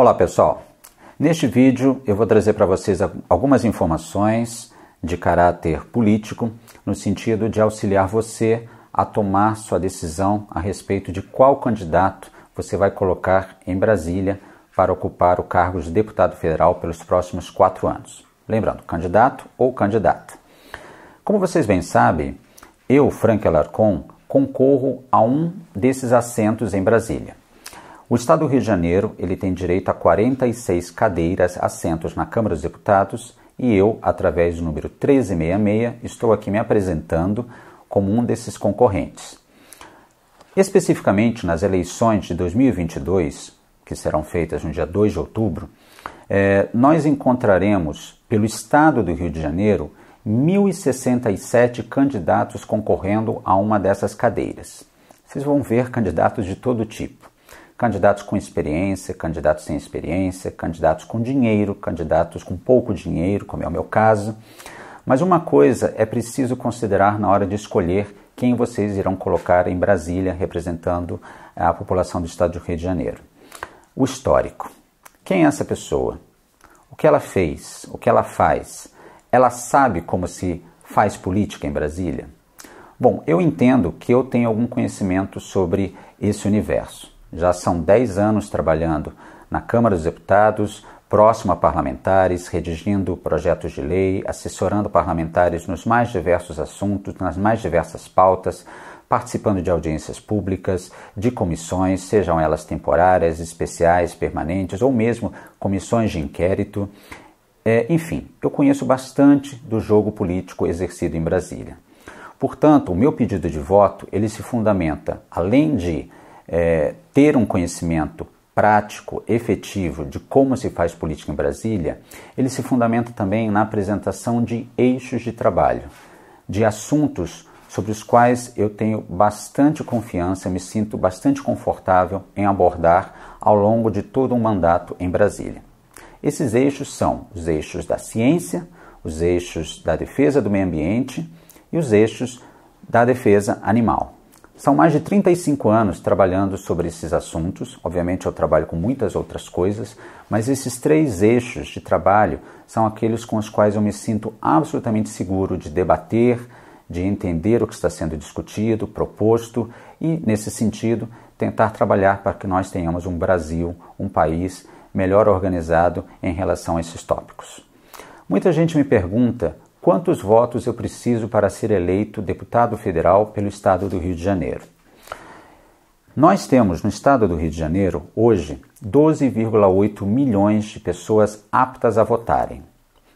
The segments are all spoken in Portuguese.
Olá pessoal, neste vídeo eu vou trazer para vocês algumas informações de caráter político no sentido de auxiliar você a tomar sua decisão a respeito de qual candidato você vai colocar em Brasília para ocupar o cargo de deputado federal pelos próximos quatro anos. Lembrando, candidato ou candidata. Como vocês bem sabem, eu, Frank Alarcon, concorro a um desses assentos em Brasília. O Estado do Rio de Janeiro ele tem direito a 46 cadeiras, assentos na Câmara dos Deputados e eu, através do número 1366, estou aqui me apresentando como um desses concorrentes. Especificamente nas eleições de 2022, que serão feitas no dia 2 de outubro, eh, nós encontraremos, pelo Estado do Rio de Janeiro, 1.067 candidatos concorrendo a uma dessas cadeiras. Vocês vão ver candidatos de todo tipo candidatos com experiência, candidatos sem experiência, candidatos com dinheiro, candidatos com pouco dinheiro, como é o meu caso. Mas uma coisa é preciso considerar na hora de escolher quem vocês irão colocar em Brasília representando a população do estado do Rio de Janeiro. O histórico. Quem é essa pessoa? O que ela fez? O que ela faz? Ela sabe como se faz política em Brasília? Bom, eu entendo que eu tenho algum conhecimento sobre esse universo. Já são 10 anos trabalhando na Câmara dos Deputados, próximo a parlamentares, redigindo projetos de lei, assessorando parlamentares nos mais diversos assuntos, nas mais diversas pautas, participando de audiências públicas, de comissões, sejam elas temporárias, especiais, permanentes ou mesmo comissões de inquérito. É, enfim, eu conheço bastante do jogo político exercido em Brasília. Portanto, o meu pedido de voto ele se fundamenta, além de é, ter um conhecimento prático, efetivo de como se faz política em Brasília, ele se fundamenta também na apresentação de eixos de trabalho, de assuntos sobre os quais eu tenho bastante confiança, me sinto bastante confortável em abordar ao longo de todo um mandato em Brasília. Esses eixos são os eixos da ciência, os eixos da defesa do meio ambiente e os eixos da defesa animal. São mais de 35 anos trabalhando sobre esses assuntos. Obviamente, eu trabalho com muitas outras coisas, mas esses três eixos de trabalho são aqueles com os quais eu me sinto absolutamente seguro de debater, de entender o que está sendo discutido, proposto e, nesse sentido, tentar trabalhar para que nós tenhamos um Brasil, um país melhor organizado em relação a esses tópicos. Muita gente me pergunta Quantos votos eu preciso para ser eleito deputado federal pelo estado do Rio de Janeiro? Nós temos no estado do Rio de Janeiro, hoje, 12,8 milhões de pessoas aptas a votarem.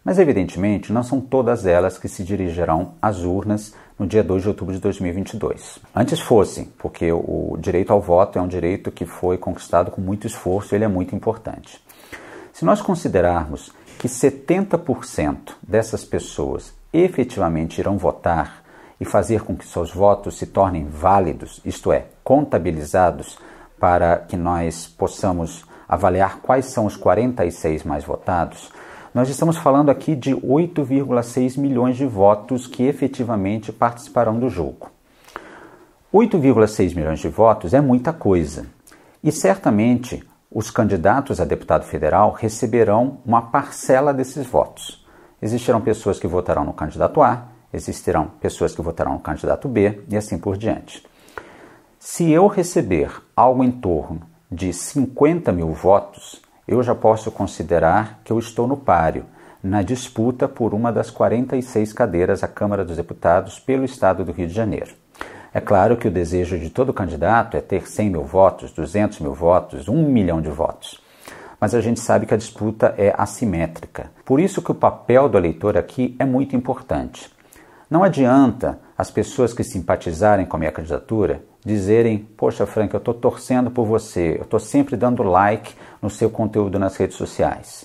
Mas, evidentemente, não são todas elas que se dirigirão às urnas no dia 2 de outubro de 2022. Antes fossem, porque o direito ao voto é um direito que foi conquistado com muito esforço e ele é muito importante. Se nós considerarmos que 70% dessas pessoas efetivamente irão votar e fazer com que seus votos se tornem válidos, isto é, contabilizados, para que nós possamos avaliar quais são os 46 mais votados, nós estamos falando aqui de 8,6 milhões de votos que efetivamente participarão do jogo. 8,6 milhões de votos é muita coisa. E certamente os candidatos a deputado federal receberão uma parcela desses votos. Existirão pessoas que votarão no candidato A, existirão pessoas que votarão no candidato B e assim por diante. Se eu receber algo em torno de 50 mil votos, eu já posso considerar que eu estou no páreo, na disputa por uma das 46 cadeiras à Câmara dos Deputados pelo Estado do Rio de Janeiro. É claro que o desejo de todo candidato é ter 100 mil votos, 200 mil votos, 1 milhão de votos. Mas a gente sabe que a disputa é assimétrica. Por isso que o papel do eleitor aqui é muito importante. Não adianta as pessoas que simpatizarem com a minha candidatura dizerem: Poxa, Frank, eu estou torcendo por você, eu estou sempre dando like no seu conteúdo nas redes sociais.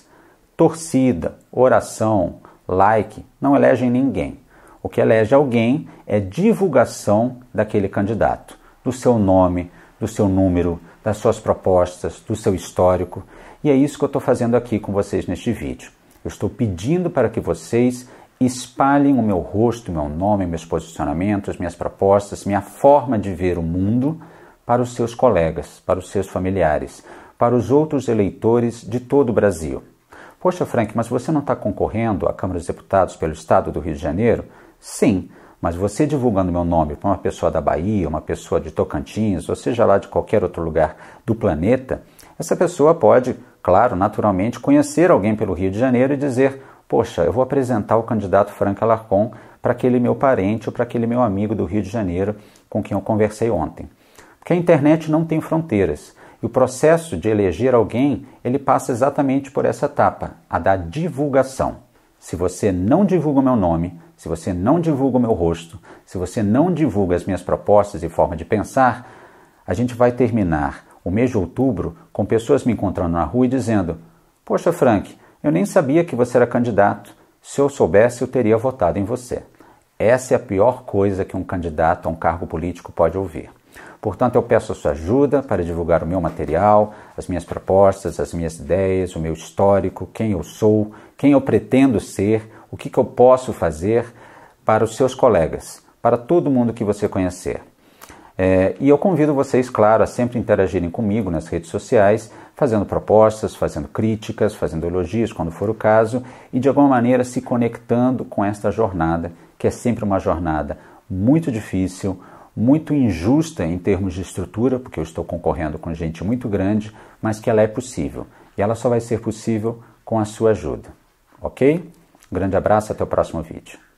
Torcida, oração, like não elegem ninguém. O que elege alguém é divulgação daquele candidato, do seu nome, do seu número, das suas propostas, do seu histórico. E é isso que eu estou fazendo aqui com vocês neste vídeo. Eu estou pedindo para que vocês espalhem o meu rosto, meu nome, meus posicionamentos, minhas propostas, minha forma de ver o mundo para os seus colegas, para os seus familiares, para os outros eleitores de todo o Brasil. Poxa, Frank, mas você não está concorrendo à Câmara dos Deputados pelo Estado do Rio de Janeiro? Sim, mas você divulgando meu nome para uma pessoa da Bahia, uma pessoa de Tocantins, ou seja lá de qualquer outro lugar do planeta, essa pessoa pode, claro, naturalmente, conhecer alguém pelo Rio de Janeiro e dizer: Poxa, eu vou apresentar o candidato Frank Alarcon para aquele meu parente ou para aquele meu amigo do Rio de Janeiro com quem eu conversei ontem. Porque a internet não tem fronteiras. E o processo de eleger alguém, ele passa exatamente por essa etapa, a da divulgação. Se você não divulga o meu nome, se você não divulga o meu rosto, se você não divulga as minhas propostas e forma de pensar, a gente vai terminar o mês de outubro com pessoas me encontrando na rua e dizendo: Poxa, Frank, eu nem sabia que você era candidato. Se eu soubesse, eu teria votado em você. Essa é a pior coisa que um candidato a um cargo político pode ouvir. Portanto, eu peço a sua ajuda para divulgar o meu material, as minhas propostas, as minhas ideias, o meu histórico, quem eu sou, quem eu pretendo ser, o que, que eu posso fazer para os seus colegas, para todo mundo que você conhecer. É, e eu convido vocês, claro, a sempre interagirem comigo nas redes sociais, fazendo propostas, fazendo críticas, fazendo elogios quando for o caso e de alguma maneira se conectando com esta jornada, que é sempre uma jornada muito difícil, muito injusta em termos de estrutura, porque eu estou concorrendo com gente muito grande, mas que ela é possível. E ela só vai ser possível com a sua ajuda. Ok? Um grande abraço, até o próximo vídeo.